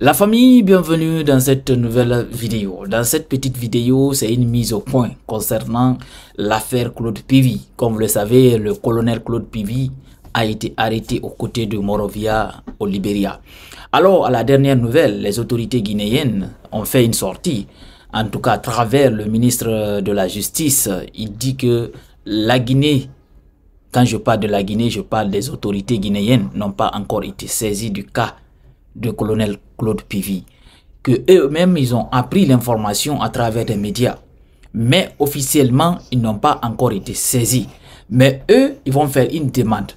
La famille, bienvenue dans cette nouvelle vidéo. Dans cette petite vidéo, c'est une mise au point concernant l'affaire Claude Pivy. Comme vous le savez, le colonel Claude Pivy a été arrêté aux côtés de Morovia au Libéria. Alors, à la dernière nouvelle, les autorités guinéennes ont fait une sortie. En tout cas, à travers le ministre de la Justice, il dit que la Guinée quand je parle de la Guinée, je parle des autorités guinéennes n'ont pas encore été saisies du cas de colonel Claude Pivy, que eux-mêmes, ils ont appris l'information à travers des médias. Mais officiellement, ils n'ont pas encore été saisis. Mais eux, ils vont faire une demande.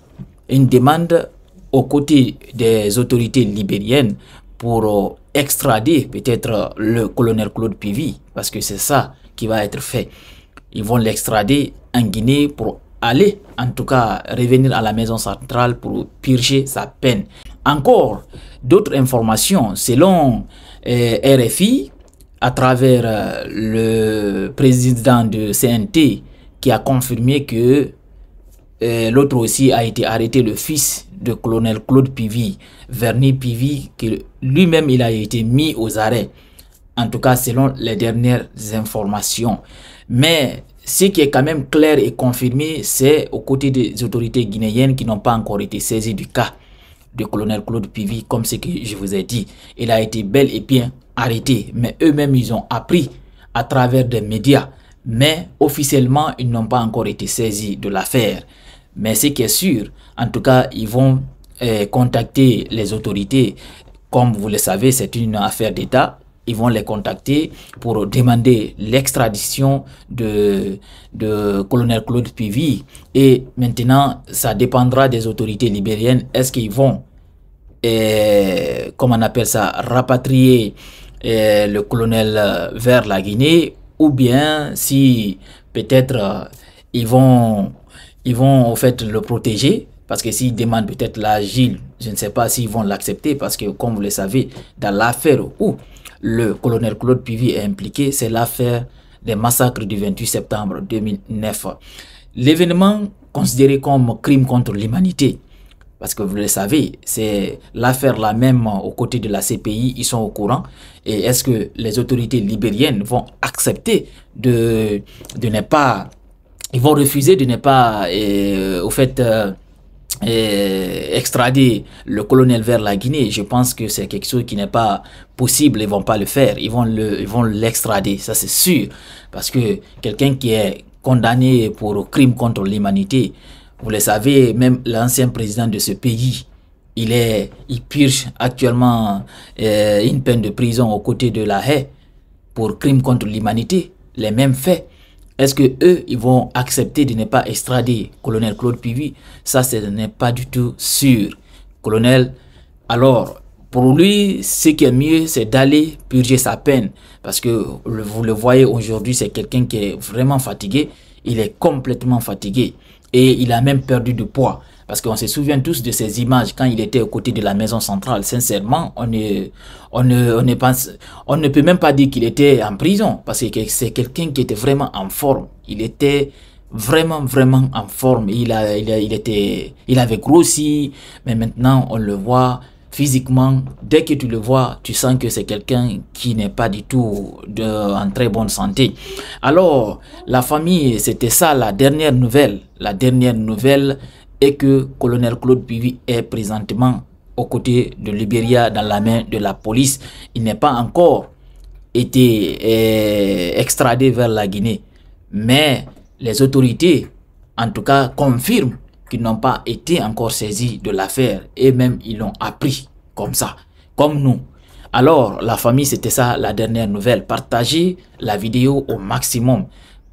Une demande aux côtés des autorités libériennes pour euh, extrader peut-être euh, le colonel Claude Pivy, parce que c'est ça qui va être fait. Ils vont l'extrader en Guinée pour aller, en tout cas, revenir à la maison centrale pour purger sa peine. Encore d'autres informations selon euh, RFI à travers euh, le président de CNT qui a confirmé que euh, l'autre aussi a été arrêté, le fils de colonel Claude Pivy, Verny Pivy, que lui-même il a été mis aux arrêts. En tout cas, selon les dernières informations. Mais ce qui est quand même clair et confirmé, c'est aux côtés des autorités guinéennes qui n'ont pas encore été saisies du cas de colonel Claude Pivy, comme ce que je vous ai dit. Il a été bel et bien arrêté, mais eux-mêmes, ils ont appris à travers des médias. Mais officiellement, ils n'ont pas encore été saisis de l'affaire. Mais ce qui est sûr, en tout cas, ils vont euh, contacter les autorités. Comme vous le savez, c'est une affaire d'État ils vont les contacter pour demander l'extradition de, de colonel Claude Pivy. Et maintenant, ça dépendra des autorités libériennes. Est-ce qu'ils vont eh, comment on appelle ça, rapatrier eh, le colonel euh, vers la Guinée, ou bien si peut-être euh, ils vont, ils vont en fait le protéger, parce que s'ils demandent peut-être l'agile, je ne sais pas s'ils vont l'accepter, parce que comme vous le savez, dans l'affaire où le colonel Claude Pivy est impliqué, c'est l'affaire des massacres du 28 septembre 2009. L'événement considéré comme crime contre l'humanité parce que vous le savez, c'est l'affaire la même euh, aux côtés de la CPI, ils sont au courant. Et est-ce que les autorités libériennes vont accepter de, de ne pas... Ils vont refuser de ne pas, euh, au fait... Euh, extrader le colonel vers la Guinée, je pense que c'est quelque chose qui n'est pas possible. Ils vont pas le faire. Ils vont le, ils vont l'extrader. Ça, c'est sûr. Parce que quelqu'un qui est condamné pour crime contre l'humanité, vous le savez, même l'ancien président de ce pays, il, est, il purge actuellement euh, une peine de prison aux côtés de la haie pour crimes contre l'humanité, les mêmes faits. Est-ce que eux, ils vont accepter de ne pas extrader colonel Claude Pivi Ça, ce n'est pas du tout sûr. Colonel, alors, pour lui, ce qui est mieux, c'est d'aller purger sa peine. Parce que vous le voyez aujourd'hui, c'est quelqu'un qui est vraiment fatigué. Il est complètement fatigué. Et il a même perdu du poids. Parce qu'on se souvient tous de ces images quand il était aux côtés de la maison centrale. Sincèrement, on ne, on ne, on on ne peut même pas dire qu'il était en prison. Parce que c'est quelqu'un qui était vraiment en forme. Il était vraiment, vraiment en forme. Il, a, il, il, était, il avait grossi. Mais maintenant, on le voit physiquement, dès que tu le vois, tu sens que c'est quelqu'un qui n'est pas du tout de, en très bonne santé. Alors, la famille, c'était ça la dernière nouvelle. La dernière nouvelle est que colonel Claude Pivi est présentement aux côtés de Libéria dans la main de la police. Il n'est pas encore été eh, extradé vers la Guinée. Mais les autorités, en tout cas, confirment qui n'ont pas été encore saisis de l'affaire et même ils l'ont appris comme ça, comme nous. Alors, la famille, c'était ça la dernière nouvelle. Partagez la vidéo au maximum.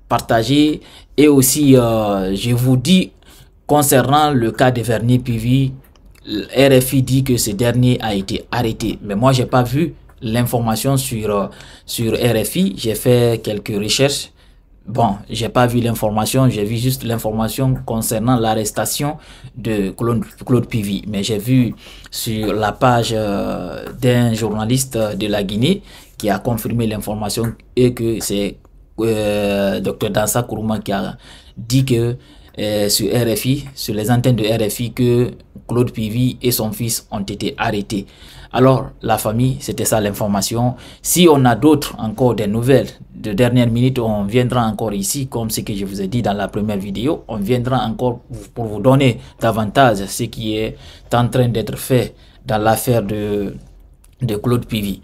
Partagez et aussi, euh, je vous dis, concernant le cas de Vernier Pivi, RFI dit que ce dernier a été arrêté. Mais moi, j'ai pas vu l'information sur, euh, sur RFI. J'ai fait quelques recherches Bon, j'ai pas vu l'information, j'ai vu juste l'information concernant l'arrestation de Claude, Claude Pivi. Mais j'ai vu sur la page euh, d'un journaliste de la Guinée qui a confirmé l'information et que c'est euh, Dr Dansa Kourouma qui a dit que euh, sur RFI, sur les antennes de RFI, que Claude Pivi et son fils ont été arrêtés. Alors, la famille, c'était ça l'information. Si on a d'autres encore des nouvelles de dernière minute, on viendra encore ici, comme ce que je vous ai dit dans la première vidéo. On viendra encore pour vous donner davantage ce qui est en train d'être fait dans l'affaire de, de Claude Pivi.